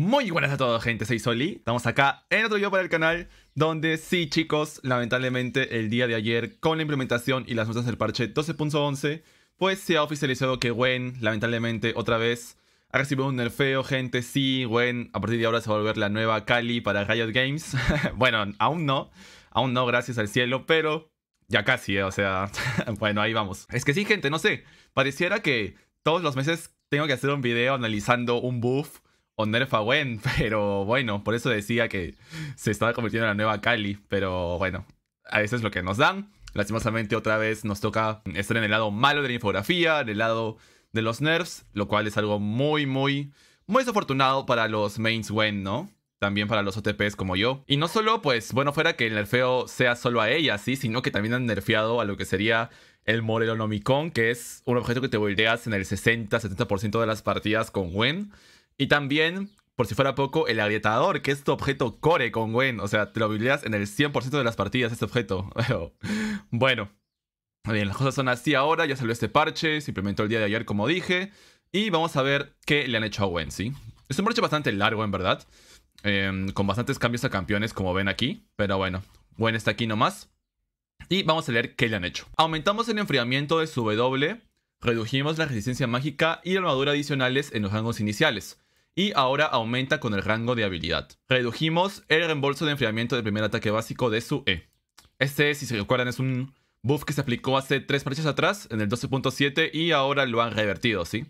Muy buenas a todos gente, soy Soli, estamos acá en otro video para el canal donde sí chicos, lamentablemente el día de ayer con la implementación y las notas del parche 12.11 pues se ha oficializado que Gwen lamentablemente otra vez ha recibido un nerfeo gente, sí Gwen a partir de ahora se va a volver la nueva Cali para Riot Games, bueno aún no, aún no gracias al cielo pero ya casi, ¿eh? o sea, bueno ahí vamos. Es que sí gente, no sé, pareciera que todos los meses tengo que hacer un video analizando un buff o nerfa Gwen, pero bueno, por eso decía que se estaba convirtiendo en la nueva Kali... pero bueno, a veces lo que nos dan. Lastimosamente otra vez nos toca estar en el lado malo de la infografía, En el lado de los nerfs, lo cual es algo muy, muy, muy desafortunado para los mains Gwen, ¿no? También para los OTPs como yo. Y no solo, pues, bueno, fuera que el nerfeo sea solo a ella, sí, sino que también han nerfeado a lo que sería el Morelonomicon, que es un objeto que te volteas... en el 60-70% de las partidas con Gwen. Y también, por si fuera poco, el agrietador, que este objeto core con Gwen. O sea, te lo habilitas en el 100% de las partidas, este objeto. bueno. Bien, las cosas son así ahora. Ya salió este parche, se implementó el día de ayer, como dije. Y vamos a ver qué le han hecho a Gwen, ¿sí? Es un parche bastante largo, en verdad. Em, con bastantes cambios a campeones, como ven aquí. Pero bueno, Gwen está aquí nomás. Y vamos a leer qué le han hecho. Aumentamos el enfriamiento de su W, redujimos la resistencia mágica y armadura adicionales en los rangos iniciales y ahora aumenta con el rango de habilidad. Redujimos el reembolso de enfriamiento del primer ataque básico de su E. Este, si se recuerdan, es un buff que se aplicó hace tres parches atrás, en el 12.7, y ahora lo han revertido, ¿sí?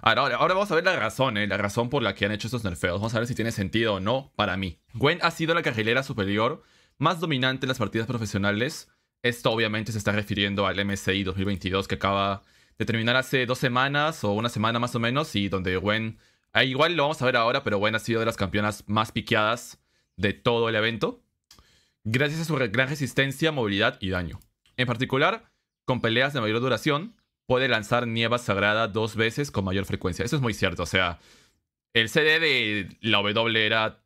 Ahora, ahora, vamos a ver la razón, ¿eh? la razón por la que han hecho estos nerfeos. Vamos a ver si tiene sentido o no para mí. Gwen ha sido la carrilera superior más dominante en las partidas profesionales. Esto obviamente se está refiriendo al MSI 2022 que acaba de terminar hace dos semanas o una semana más o menos y donde Gwen Ah, igual lo vamos a ver ahora, pero bueno, ha sido de las campeonas más piqueadas de todo el evento, gracias a su gran resistencia, movilidad y daño. En particular, con peleas de mayor duración, puede lanzar nieva sagrada dos veces con mayor frecuencia. Eso es muy cierto, o sea, el CD de la W era,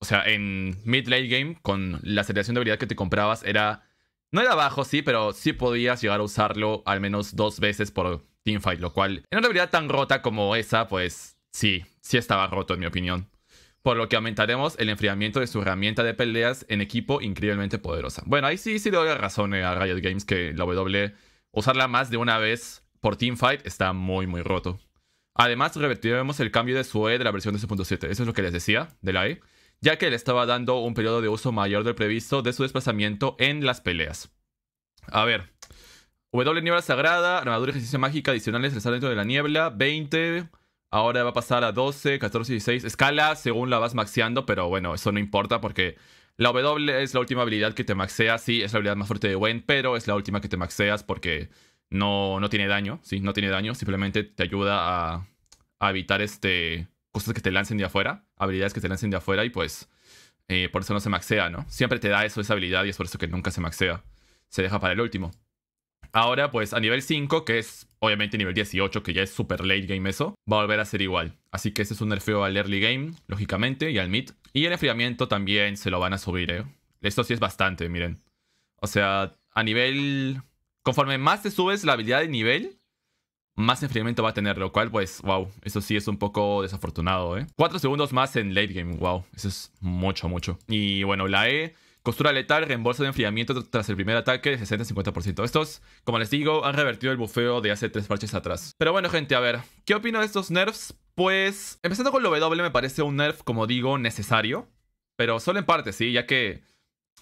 o sea, en mid-late game, con la aceleración de habilidad que te comprabas, era... No era bajo, sí, pero sí podías llegar a usarlo al menos dos veces por teamfight, lo cual en una habilidad tan rota como esa, pues Sí, sí estaba roto en mi opinión. Por lo que aumentaremos el enfriamiento de su herramienta de peleas en equipo increíblemente poderosa. Bueno, ahí sí, sí le doy la razón eh, a Riot Games que la W, usarla más de una vez por teamfight está muy, muy roto. Además, revertiremos el cambio de su E de la versión 12.7. Eso es lo que les decía de la E, ya que le estaba dando un periodo de uso mayor del previsto de su desplazamiento en las peleas. A ver. W niebla sagrada, armadura y ejercicio mágica adicionales al dentro de la niebla, 20. Ahora va a pasar a 12, 14, y 16. Escala según la vas maxeando, pero bueno, eso no importa porque la W es la última habilidad que te maxea, Sí, es la habilidad más fuerte de Gwen, pero es la última que te maxeas porque no, no tiene daño. Sí, no tiene daño. Simplemente te ayuda a, evitar este, cosas que te lancen de afuera, habilidades que te lancen de afuera y pues eh, por eso no se maxea, ¿no? Siempre te da eso, esa habilidad y es por eso que nunca se maxea. Se deja para el último. Ahora, pues a nivel 5, que es obviamente nivel 18, que ya es super late game eso, va a volver a ser igual. Así que ese es un nerfeo al early game, lógicamente, y al mid. Y el enfriamiento también se lo van a subir, ¿eh? Esto sí es bastante, miren. O sea, a nivel... Conforme más te subes la habilidad de nivel, más enfriamiento va a tener, lo cual, pues, wow, eso sí es un poco desafortunado, ¿eh? Cuatro segundos más en late game, wow, eso es mucho, mucho. Y bueno, la E Costura letal, reembolso de enfriamiento tras el primer ataque de 60-50%. Estos, como les digo, han revertido el bufeo de hace tres parches atrás. Pero bueno, gente, a ver, ¿qué opino de estos nerfs? Pues, empezando con lo W, me parece un nerf, como digo, necesario. Pero solo en parte, sí, ya que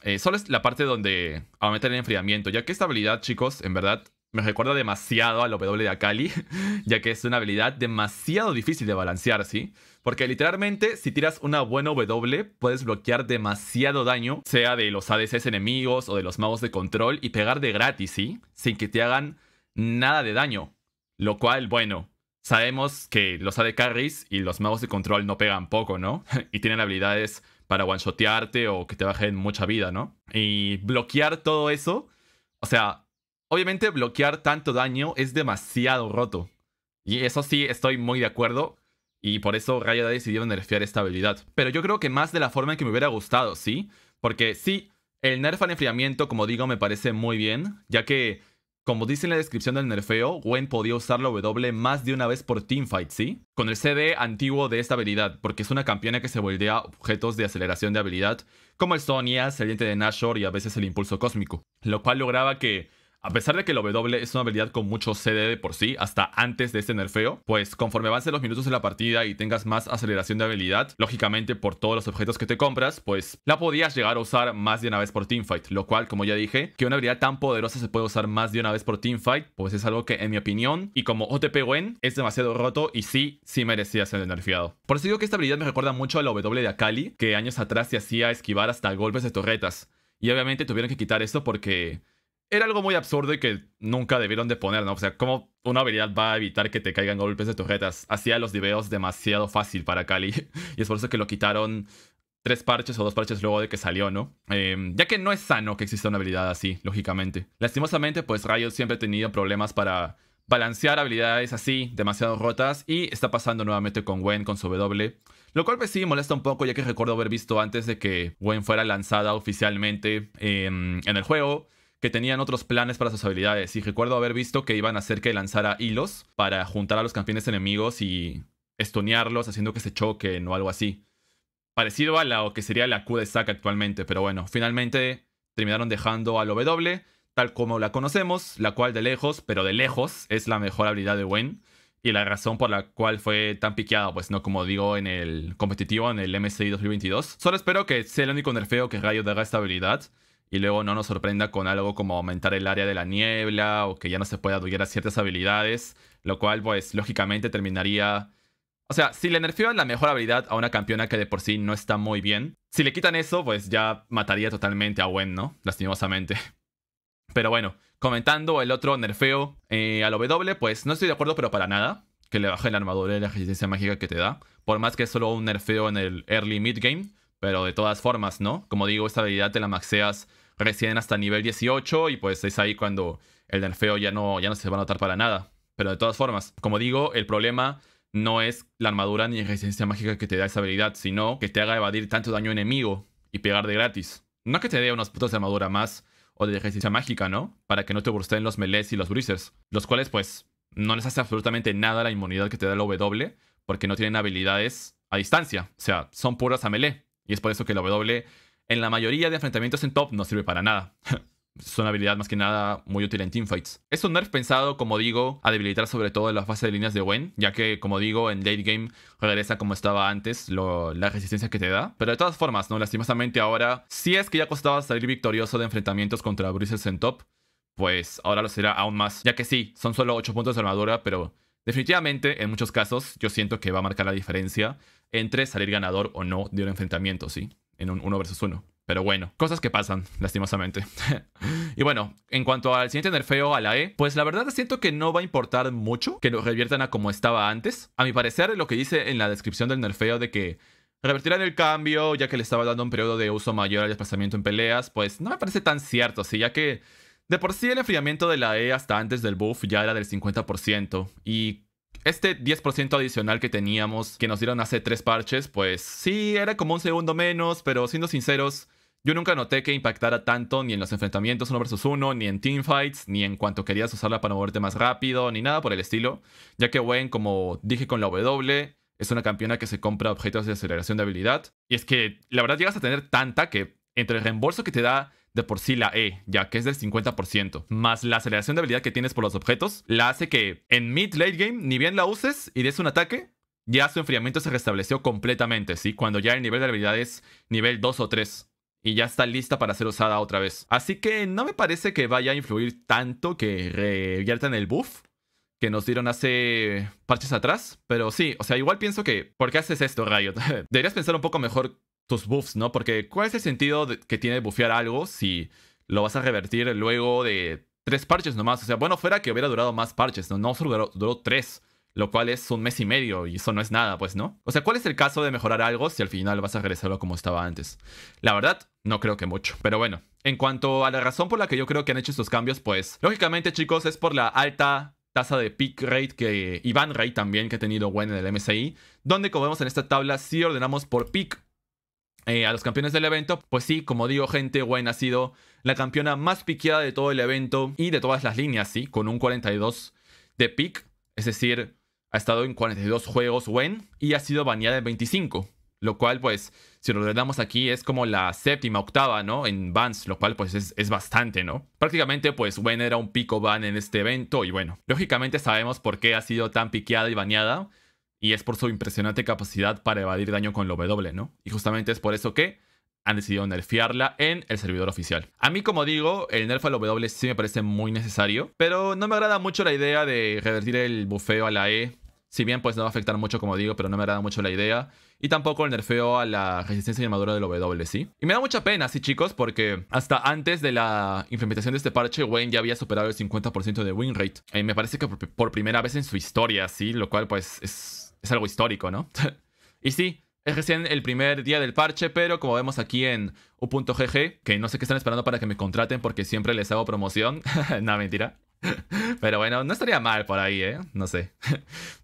eh, solo es la parte donde meter el enfriamiento, ya que esta habilidad, chicos, en verdad, me recuerda demasiado al W de Akali, ya que es una habilidad demasiado difícil de balancear, ¿sí? Porque literalmente, si tiras una buena W, puedes bloquear demasiado daño, sea de los ADCs enemigos o de los magos de control, y pegar de gratis, ¿sí? Sin que te hagan nada de daño. Lo cual, bueno, sabemos que los AD carries y los magos de control no pegan poco, ¿no? y tienen habilidades para one-shotearte o que te bajen mucha vida, ¿no? Y bloquear todo eso, o sea, Obviamente bloquear tanto daño es demasiado roto. Y eso sí, estoy muy de acuerdo. Y por eso Raya ha decidido nerfear esta habilidad. Pero yo creo que más de la forma en que me hubiera gustado, ¿sí? Porque sí, el nerf al enfriamiento, como digo, me parece muy bien. Ya que, como dice en la descripción del nerfeo, Gwen podía usar la W más de una vez por teamfight, ¿sí? Con el CD antiguo de esta habilidad, porque es una campeona que se voltea objetos de aceleración de habilidad, como el Sonia, el diente de Nashor y a veces el impulso cósmico. Lo cual lograba que a pesar de que la W es una habilidad con mucho CD de por sí, hasta antes de este nerfeo, pues conforme avancen los minutos de la partida y tengas más aceleración de habilidad, lógicamente por todos los objetos que te compras, pues la podías llegar a usar más de una vez por teamfight, lo cual, como ya dije, que una habilidad tan poderosa se puede usar más de una vez por teamfight, pues es algo que en mi opinión, y como OTP Gwen, es demasiado roto y sí, sí merecía ser nerfeado. Por eso digo que esta habilidad me recuerda mucho a la W de Akali, que años atrás te hacía esquivar hasta golpes de torretas. Y obviamente tuvieron que quitar esto porque era algo muy absurdo y que nunca debieron de poner, ¿no? O sea, ¿cómo una habilidad va a evitar que te caigan golpes de torretas? Hacía los diveos demasiado fácil para Cali. Y es por eso que lo quitaron tres parches o dos parches luego de que salió, ¿no? Em, ya que no es sano que exista una habilidad así, lógicamente. Lastimosamente, pues Riot siempre ha tenido problemas para balancear habilidades así, demasiado rotas, y está pasando nuevamente con Gwen, con su W. Lo cual pues sí molesta un poco, ya que recuerdo haber visto antes de que Gwen fuera lanzada oficialmente em, en el juego, que tenían otros planes para sus habilidades. Y recuerdo haber visto que iban a hacer que lanzara hilos para juntar a los campeones enemigos y estonearlos, haciendo que se choquen o algo así. Parecido a lo que sería la Q de Zack actualmente, pero bueno, finalmente terminaron dejando al W, tal como la conocemos, la cual de lejos, pero de lejos, es la mejor habilidad de Wen y la razón por la cual fue tan piqueada, pues no como digo en el competitivo, en el MSI 2022. Solo espero que sea el único nerfeo que Rayo haga esta habilidad y luego no nos sorprenda con algo como aumentar el área de la niebla o que ya no se pueda aduir a ciertas habilidades, lo cual pues lógicamente terminaría... O sea, si le nerfean la mejor habilidad a una campeona que de por sí no está muy bien, si le quitan eso, pues ya mataría totalmente a Gwen, ¿no? Lastimosamente. Pero bueno, comentando el otro nerfeo eh, al W, pues no estoy de acuerdo, pero para nada, que le baje la armadura y la resistencia mágica que te da, por más que es solo un nerfeo en el early mid game, pero de todas formas, ¿no? Como digo, esta habilidad te la maxeas residen hasta nivel 18 y pues es ahí cuando el nerfeo ya no, ya no se va a notar para nada. Pero de todas formas, como digo, el problema no es la armadura ni la resistencia mágica que te da esa habilidad, sino que te haga evadir tanto daño enemigo y pegar de gratis. No que te dé unos putas de armadura más o de resistencia mágica, ¿no? Para que no te bursten los melees y los bruisers, los cuales pues no les hace absolutamente nada la inmunidad que te da el W, porque no tienen habilidades a distancia, o sea, son puras a melee. Y es por eso que el W en la mayoría de enfrentamientos en top no sirve para nada. es una habilidad más que nada muy útil en teamfights. Es un nerf pensado, como digo, a debilitar sobre todo la fase de líneas de Gwen. ya que, como digo, en late game regresa como estaba antes, lo, la resistencia que te da. Pero de todas formas, ¿no? Lastimosamente ahora, si es que ya costaba salir victorioso de enfrentamientos contra bruisers en top, pues ahora lo será aún más, ya que sí, son solo 8 puntos de armadura, pero definitivamente en muchos casos yo siento que va a marcar la diferencia entre salir ganador o no de un enfrentamiento, ¿sí? en un 1 versus 1. Pero bueno, cosas que pasan, lastimosamente. y bueno, en cuanto al siguiente nerfeo a la E, pues la verdad siento que no va a importar mucho que lo reviertan a como estaba antes. A mi parecer, lo que dice en la descripción del nerfeo de que revertirán el cambio ya que le estaba dando un periodo de uso mayor al desplazamiento en peleas, pues no me parece tan cierto, Así ya que de por sí el enfriamiento de la E hasta antes del buff ya era del 50%. Y este 10% adicional que teníamos, que nos dieron hace tres parches, pues sí, era como un segundo menos, pero siendo sinceros, yo nunca noté que impactara tanto ni en los enfrentamientos uno versus uno, ni en teamfights, ni en cuanto querías usarla para moverte más rápido, ni nada por el estilo, ya que Gwen, como dije con la W, es una campeona que se compra objetos de aceleración de habilidad, y es que la verdad llegas a tener tanta que entre el reembolso que te da de por sí la E, ya que es del 50%, más la aceleración de habilidad que tienes por los objetos, la hace que en mid-late game ni bien la uses y des un ataque, ya su enfriamiento se restableció completamente, ¿sí? Cuando ya el nivel de habilidad es nivel 2 o 3 y ya está lista para ser usada otra vez. Así que no me parece que vaya a influir tanto que en el buff que nos dieron hace parches atrás, pero sí, o sea, igual pienso que, ¿por qué haces esto, Riot? Deberías pensar un poco mejor tus buffs, ¿no? Porque ¿cuál es el sentido que tiene bufiar algo si lo vas a revertir luego de tres parches nomás? O sea, bueno, fuera que hubiera durado más parches, ¿no? No duró, tres lo cual es un mes y medio y eso no es nada, pues, ¿no? O sea, ¿cuál es el caso de mejorar algo si al final vas a regresarlo como estaba antes? La verdad, no creo que mucho, pero bueno. En cuanto a la razón por la que yo creo que han hecho estos cambios, pues, lógicamente, chicos, es por la alta tasa de pick rate que Iván Rey también que ha tenido Gwen en el MSI, donde como vemos en esta tabla si ordenamos por pick eh, a los campeones del evento. Pues sí, como digo, gente, Gwen ha sido la campeona más piqueada de todo el evento y de todas las líneas, sí, con un 42 de pick. Es decir, ha estado en 42 juegos Gwen y ha sido baneada en 25. Lo cual, pues, si lo damos aquí, es como la séptima, octava, ¿no? En bans, lo cual, pues, es, bastante, ¿no? Prácticamente, pues, Gwen era un pico ban en este evento y bueno, lógicamente sabemos por qué ha sido tan piqueada y baneada y es por su impresionante capacidad para evadir daño con el W, ¿no? Y justamente es por eso que han decidido nerfearla en el servidor oficial. A mí, como digo, el nerf al W sí me parece muy necesario, pero no me agrada mucho la idea de revertir el bufeo a la E. Si bien pues no va a afectar mucho, como digo, pero no me agrada mucho la idea. Y tampoco el nerfeo a la resistencia y armadura del W, ¿sí? Y me da mucha pena, sí, chicos, porque hasta antes de la implementación de este parche, Wayne ya había superado el 50% de win rate. Eh, me parece que por primera vez en su historia, ¿sí? Lo cual, pues, es es algo histórico, ¿no? y sí, es recién el primer día del parche, pero como vemos aquí en u.gg, que no sé qué están esperando para que me contraten porque siempre les hago promoción. no, mentira. Pero bueno, no estaría mal por ahí, ¿eh? No sé.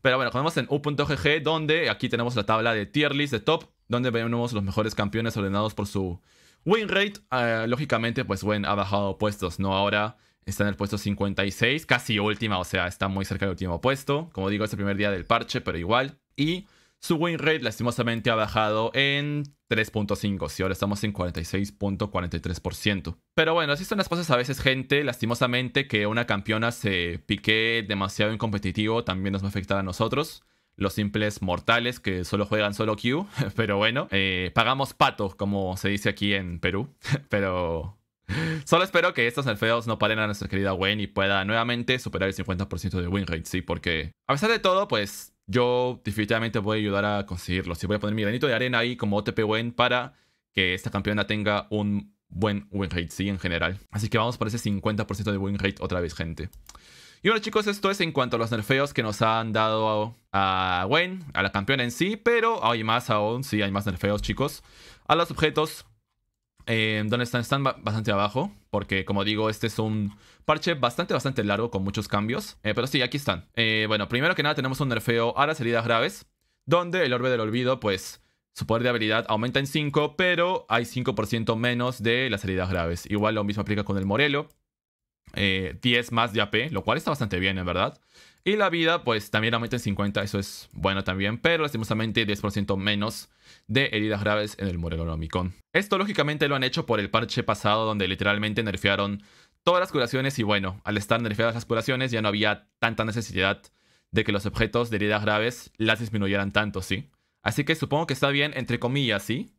Pero bueno, jugamos en u.gg, donde aquí tenemos la tabla de tier list de top, donde vemos los mejores campeones ordenados por su win rate. Ah, lógicamente, pues bueno, ha bajado puestos, ¿no? Ahora Está en el puesto 56, casi última, o sea, está muy cerca del último puesto. Como digo, es el primer día del parche, pero igual. Y su win rate lastimosamente ha bajado en 3.5, si ahora estamos en 46.43%. Pero bueno, así son las cosas a veces, gente. Lastimosamente que una campeona se pique demasiado en competitivo también nos va a afectar a nosotros los simples mortales que solo juegan solo Q. Pero bueno, eh, pagamos patos, como se dice aquí en Perú. Pero Solo espero que estos nerfeos no paren a nuestra querida Wayne y pueda nuevamente superar el 50% de win rate, sí, porque a pesar de todo, pues yo definitivamente voy a ayudar a conseguirlo. Sí, voy a poner mi granito de arena ahí como OTP Gwen para que esta campeona tenga un buen win rate, sí, en general. Así que vamos por ese 50% de win rate otra vez, gente. Y bueno chicos, esto es en cuanto a los nerfeos que nos han dado a, Wayne. a la campeona en sí, pero hay más aún, sí, hay más nerfeos chicos, a los objetos eh, donde están, están bastante abajo, porque como digo, este es un parche bastante, bastante largo con muchos cambios. Eh, pero sí, aquí están. Eh, bueno, primero que nada tenemos un nerfeo a las heridas graves, donde el orbe del olvido, pues su poder de habilidad aumenta en 5, pero hay 5% menos de las heridas graves. Igual lo mismo aplica con el Morelo, 10 más de AP, lo cual está bastante bien, en verdad. Y la vida, pues también aumenta en 50, eso es bueno también, pero lastimosamente 10% menos de heridas graves en el económico Esto lógicamente lo han hecho por el parche pasado donde literalmente nerfearon todas las curaciones y bueno, al estar nerfeadas las curaciones ya no había tanta necesidad de que los objetos de heridas graves las disminuyeran tanto, ¿sí? Así que supongo que está bien, entre comillas, ¿sí?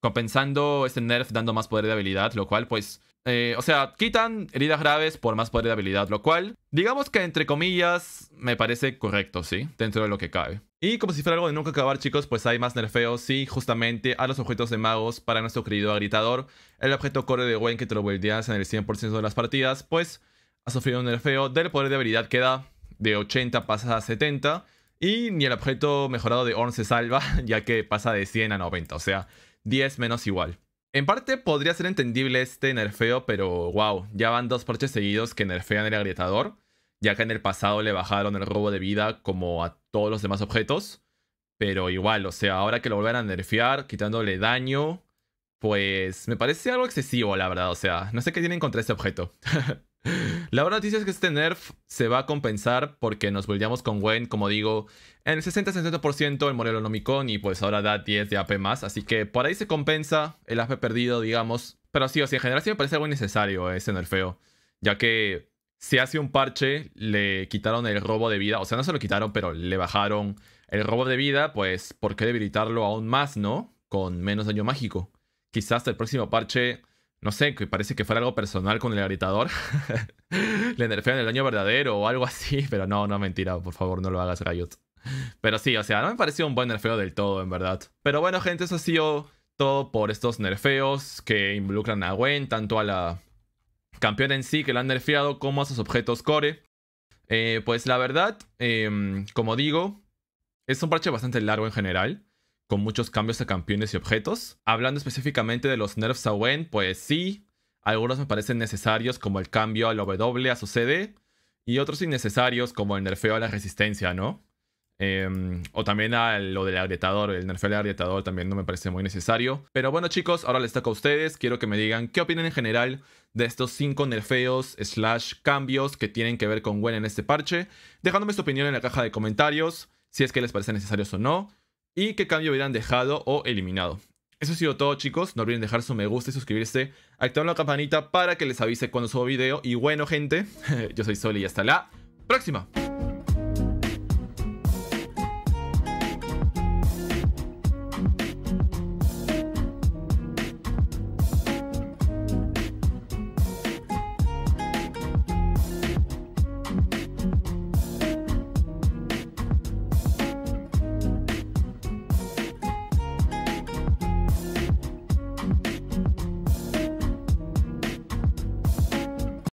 Compensando este nerf dando más poder de habilidad, lo cual pues... Eh, o sea, quitan heridas graves por más poder de habilidad, lo cual, digamos que entre comillas, me parece correcto, ¿sí? Dentro de lo que cabe. Y como si fuera algo de nunca acabar, chicos, pues hay más nerfeos, sí, justamente a los objetos de magos para nuestro querido agritador. El objeto core de Gwen que te lo buildeas en el 100% de las partidas, pues ha sufrido un nerfeo del poder de habilidad que da de 80 pasa a 70. Y ni el objeto mejorado de Orn se salva, ya que pasa de 100 a 90, o sea, 10 menos igual. En parte podría ser entendible este nerfeo, pero wow, ya van dos parches seguidos que nerfean el agrietador, ya que en el pasado le bajaron el robo de vida como a todos los demás objetos. Pero igual, o sea, ahora que lo vuelvan a nerfear, quitándole daño, pues me parece algo excesivo, la verdad. O sea, no sé qué tienen contra este objeto. la buena noticia es que este nerf se va a compensar porque nos volvíamos con Gwen, como digo, en el 60 60 el modelo y pues ahora da 10 de AP más. Así que por ahí se compensa el AP perdido, digamos. Pero sí, o sea, en general sí me parece algo innecesario eh, ese nerfeo, ya que si hace un parche, le quitaron el robo de vida. O sea, no se lo quitaron, pero le bajaron el robo de vida. Pues, ¿por qué debilitarlo aún más, no? Con menos daño mágico. Quizás el próximo parche, no sé, que parece que fuera algo personal con el agritador. le nerfean el daño verdadero o algo así. Pero no, no, mentira. Por favor, no lo hagas, Riot. Pero sí, o sea, no me pareció un buen nerfeo del todo, en verdad. Pero bueno, gente, eso ha sido todo por estos nerfeos que involucran a Gwen, tanto a la campeón en sí que lo han nerfeado como a sus objetos core. Eh, pues la verdad, em, como digo, es un parche bastante largo en general, con muchos cambios a campeones y objetos. Hablando específicamente de los nerfs a Wen, pues sí, algunos me parecen necesarios como el cambio al W a su CD y otros innecesarios como el nerfeo a la resistencia, ¿no? Em, o también a lo del agrietador, el nerfeo del agrietador también no me parece muy necesario. Pero bueno chicos, ahora les toca a ustedes, quiero que me digan qué opinan en general de estos 5 nerfeos slash cambios que tienen que ver con Gwen en este parche, dejándome su opinión en la caja de comentarios, si es que les parece necesarios o no, y qué cambio hubieran dejado o eliminado. Eso ha sido todo chicos, no olviden dejar su me gusta y suscribirse, activar la campanita para que les avise cuando subo video, y bueno gente, yo soy Sol y hasta la próxima.